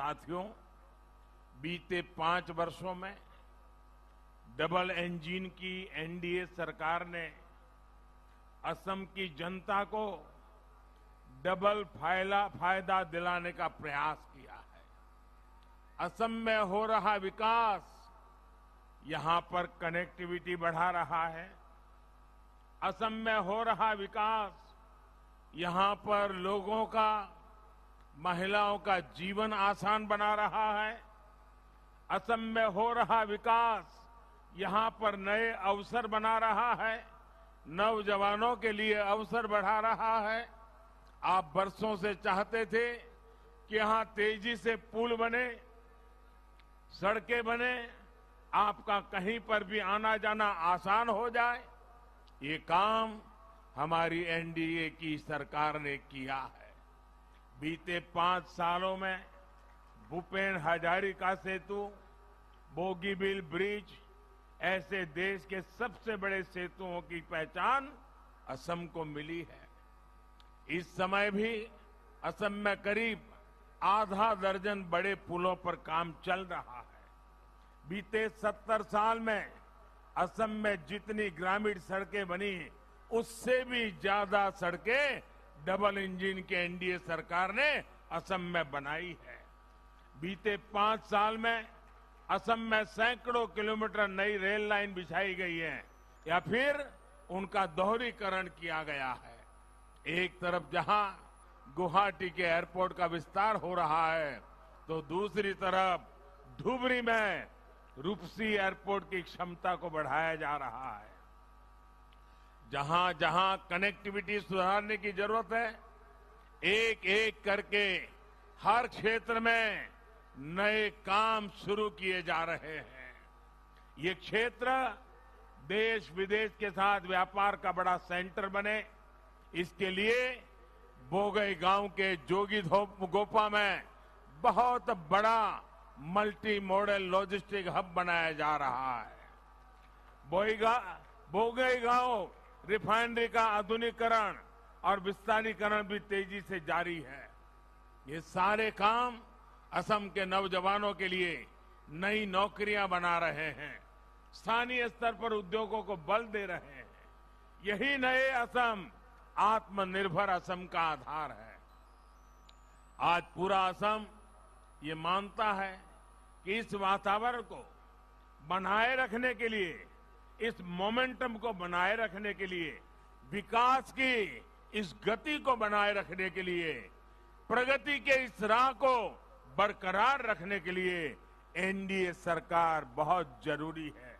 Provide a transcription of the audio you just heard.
साथियों बीते पांच वर्षों में डबल इंजन की एनडीए सरकार ने असम की जनता को डबल फायदा फायदा दिलाने का प्रयास किया है असम में हो रहा विकास यहां पर कनेक्टिविटी बढ़ा रहा है असम में हो रहा विकास यहां पर लोगों का महिलाओं का जीवन आसान बना रहा है असम में हो रहा विकास यहां पर नए अवसर बना रहा है नौजवानों के लिए अवसर बढ़ा रहा है आप बरसों से चाहते थे कि यहां तेजी से पुल बने सड़कें बने आपका कहीं पर भी आना जाना आसान हो जाए ये काम हमारी एनडीए की सरकार ने किया है बीते पांच सालों में भूपेन हजारिका सेतु बोगीबिल ब्रिज ऐसे देश के सबसे बड़े सेतुओं की पहचान असम को मिली है इस समय भी असम में करीब आधा दर्जन बड़े पुलों पर काम चल रहा है बीते सत्तर साल में असम में जितनी ग्रामीण सड़कें बनी उससे भी ज्यादा सड़कें डबल इंजन के एनडीए सरकार ने असम में बनाई है बीते पांच साल में असम में सैकड़ों किलोमीटर नई रेल लाइन बिछाई गई है या फिर उनका दोहरीकरण किया गया है एक तरफ जहां गुवाहाटी के एयरपोर्ट का विस्तार हो रहा है तो दूसरी तरफ धुबरी में रूपसी एयरपोर्ट की क्षमता को बढ़ाया जा रहा है जहां जहां कनेक्टिविटी सुधारने की जरूरत है एक एक करके हर क्षेत्र में नए काम शुरू किए जा रहे हैं ये क्षेत्र देश विदेश के साथ व्यापार का बड़ा सेंटर बने इसके लिए बोगई गांव के जोगी गोपा में बहुत बड़ा मल्टी मॉडल लॉजिस्टिक हब बनाया जा रहा है बोईगा बोगई गांव रिफाइनरी का आधुनिकरण और विस्तारीकरण भी तेजी से जारी है ये सारे काम असम के नौजवानों के लिए नई नौकरियां बना रहे हैं स्थानीय स्तर पर उद्योगों को बल दे रहे हैं यही नए असम आत्मनिर्भर असम का आधार है आज पूरा असम ये मानता है कि इस वातावरण को बनाए रखने के लिए इस मोमेंटम को बनाए रखने के लिए विकास की इस गति को बनाए रखने के लिए प्रगति के इस राह को बरकरार रखने के लिए एनडीए सरकार बहुत जरूरी है